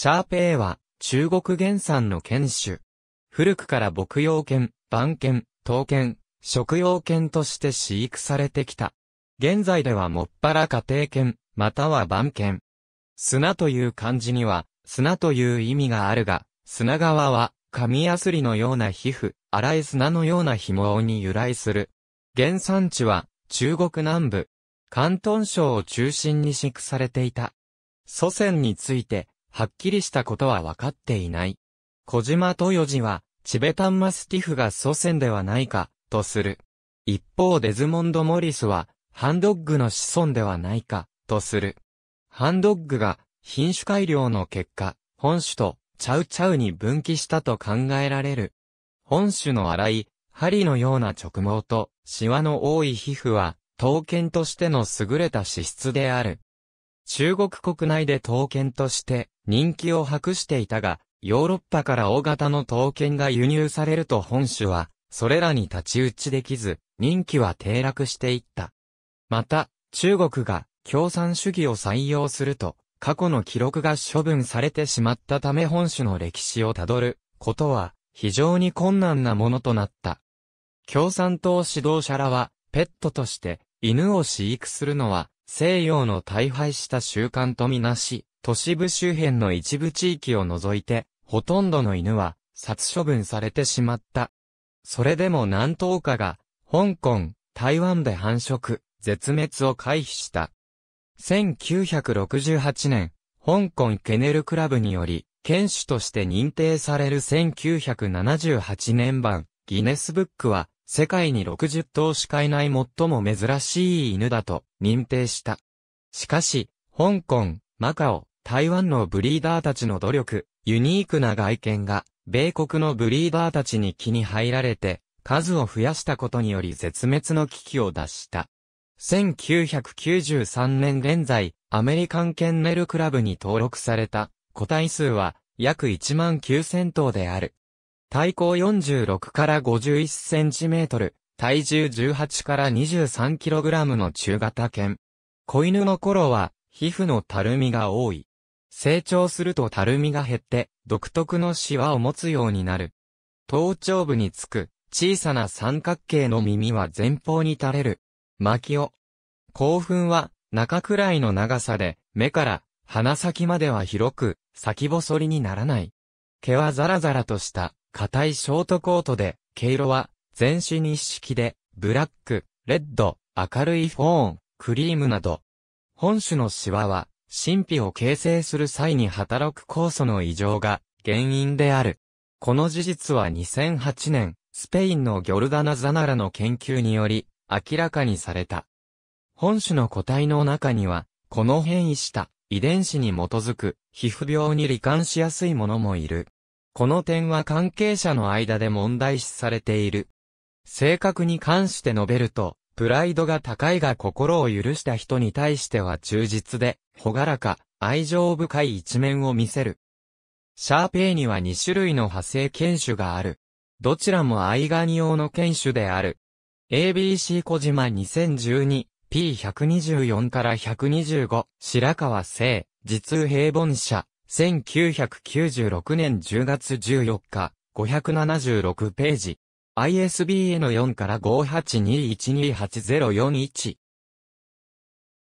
シャーペーは、中国原産の犬種。古くから牧羊犬、番犬、刀犬、食用犬として飼育されてきた。現在ではもっぱら家庭犬、または番犬。砂という漢字には、砂という意味があるが、砂川は、紙やすりのような皮膚、荒い砂のような紐に由来する。原産地は、中国南部。広東省を中心に飼育されていた。祖先について、はっきりしたことは分かっていない。小島豊次は、チベタンマスティフが祖先ではないか、とする。一方デズモンド・モリスは、ハンドッグの子孫ではないか、とする。ハンドッグが、品種改良の結果、本種と、チャウチャウに分岐したと考えられる。本種の粗い、針のような直毛と、シワの多い皮膚は、刀剣としての優れた資質である。中国国内で刀剣として人気を博していたが、ヨーロッパから大型の刀剣が輸入されると本種は、それらに立ち打ちできず、人気は低落していった。また、中国が共産主義を採用すると、過去の記録が処分されてしまったため本種の歴史をたどることは非常に困難なものとなった。共産党指導者らはペットとして犬を飼育するのは西洋の大敗した習慣とみなし、都市部周辺の一部地域を除いて、ほとんどの犬は殺処分されてしまった。それでも何頭かが、香港、台湾で繁殖、絶滅を回避した。1968年、香港ケネルクラブにより、犬種として認定される1978年版、ギネスブックは、世界に60頭しかいない最も珍しい犬だと認定した。しかし、香港、マカオ、台湾のブリーダーたちの努力、ユニークな外見が、米国のブリーダーたちに気に入られて、数を増やしたことにより絶滅の危機を脱した。1993年現在、アメリカンケンネルクラブに登録された個体数は約1万9000頭である。体高46から51センチメートル、体重18から23キログラムの中型犬。子犬の頃は、皮膚のたるみが多い。成長するとたるみが減って、独特のシワを持つようになる。頭頂部につく、小さな三角形の耳は前方に垂れる。巻きを。興奮は、中くらいの長さで、目から、鼻先までは広く、先細りにならない。毛はザラザラとした、硬いショートコートで、毛色は全身一式で、ブラック、レッド、明るいフォーン、クリームなど。本種のシワは、神秘を形成する際に働く酵素の異常が原因である。この事実は2008年、スペインのギョルダナ・ザナラの研究により明らかにされた。本種の個体の中には、この変異した遺伝子に基づく皮膚病に罹患しやすいものもいる。この点は関係者の間で問題視されている。性格に関して述べると、プライドが高いが心を許した人に対しては忠実で、ほがらか、愛情深い一面を見せる。シャーペイには2種類の派生犬種がある。どちらも愛ガニ用の犬種である。ABC 小島 2012P124 から125白川聖、実平凡社、1996年10月14日、576ページ。ISBN4 から5821280411。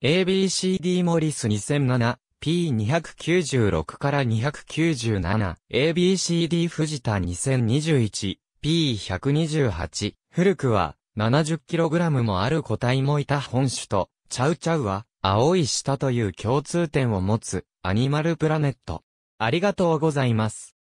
ABCD モリス 2007P296 から297 ABCD 藤田 2021P128 古くは 70kg もある個体もいた本種とチャウチャウは青い舌という共通点を持つアニマルプラネット。ありがとうございます。